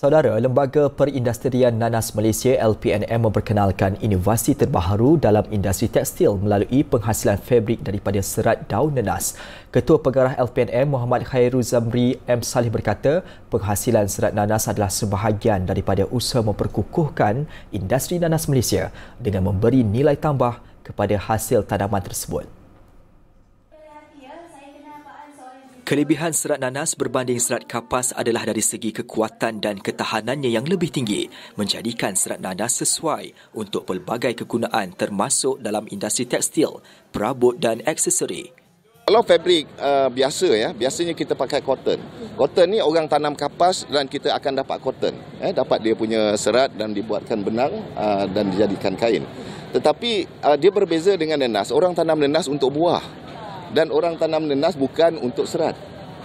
Saudara, Lembaga Perindustrian Nanas Malaysia LPNM memperkenalkan inovasi terbaru dalam industri tekstil melalui penghasilan fabrik daripada serat daun nanas. Ketua Pengarah LPNM Muhammad Khairul Zamri M. Salih berkata, penghasilan serat nanas adalah sebahagian daripada usaha memperkukuhkan industri nanas Malaysia dengan memberi nilai tambah kepada hasil tanaman tersebut. Kelebihan serat nanas berbanding serat kapas adalah dari segi kekuatan dan ketahanannya yang lebih tinggi, menjadikan serat nanas sesuai untuk pelbagai kegunaan termasuk dalam industri tekstil, perabot dan aksesori. Kalau fabrik uh, biasa ya, biasanya kita pakai cotton. Cotton ni orang tanam kapas dan kita akan dapat cotton. Eh, dapat dia punya serat dan dibuatkan benang uh, dan dijadikan kain. Tetapi uh, dia berbeza dengan nanas. Orang tanam nanas untuk buah dan orang tanam nenas bukan untuk serat.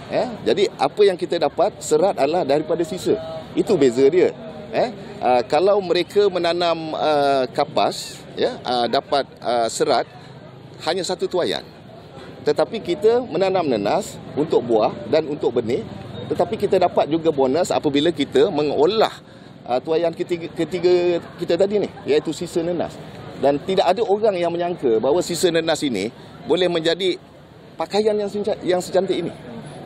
Ya, jadi apa yang kita dapat serat adalah daripada sisa. Itu beza dia. Ya, uh, kalau mereka menanam uh, kapas, ya, uh, dapat uh, serat hanya satu tuayan. Tetapi kita menanam nenas untuk buah dan untuk benih. Tetapi kita dapat juga bonus apabila kita mengolah uh, tuayan ketiga, ketiga kita tadi ni, iaitu sisa nenas. Dan tidak ada orang yang menyangka bahawa sisa nenas ini boleh menjadi pakaian yang yang secantik ini.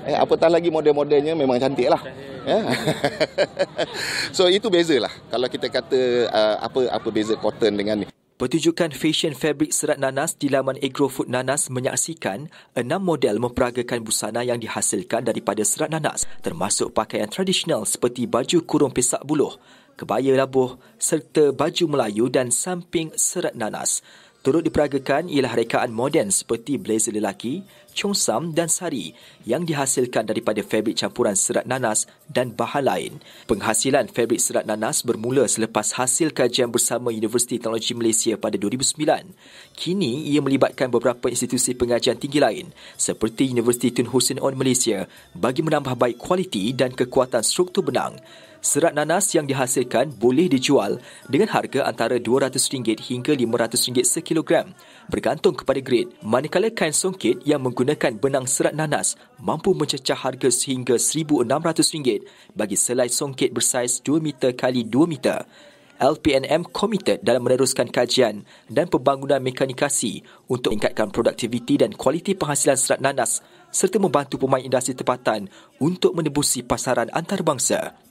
Eh, apatah lagi model-modelnya memang cantik eh? lah. Yeah. so itu bezalah kalau kita kata uh, apa apa beza cotton dengan ni. Pertunjukan fashion fabric serat nanas di laman Agrofood Nanas menyaksikan enam model memperagakan busana yang dihasilkan daripada serat nanas termasuk pakaian tradisional seperti baju kurung pesak buluh, kebaya labuh serta baju Melayu dan samping serat nanas. Turut diperagakan ialah rekaan moden seperti blazer lelaki, congsam dan sari yang dihasilkan daripada fabrik campuran serat nanas dan bahan lain. Penghasilan fabrik serat nanas bermula selepas hasil kajian bersama Universiti Teknologi Malaysia pada 2009. Kini ia melibatkan beberapa institusi pengajian tinggi lain seperti Universiti Tun Hussein On Malaysia bagi menambah baik kualiti dan kekuatan struktur benang serat nanas yang dihasilkan boleh dijual dengan harga antara RM200 hingga RM500 sekilogram bergantung kepada grade. Manakala kain songkit yang menggunakan benang serat nanas mampu mencecah harga sehingga RM1,600 bagi selai songkit bersaiz 2 meter x 2 meter. LPNM komited dalam meneruskan kajian dan pembangunan mekanikasi untuk meningkatkan produktiviti dan kualiti penghasilan serat nanas serta membantu pemain industri tempatan untuk menembusi pasaran antarabangsa.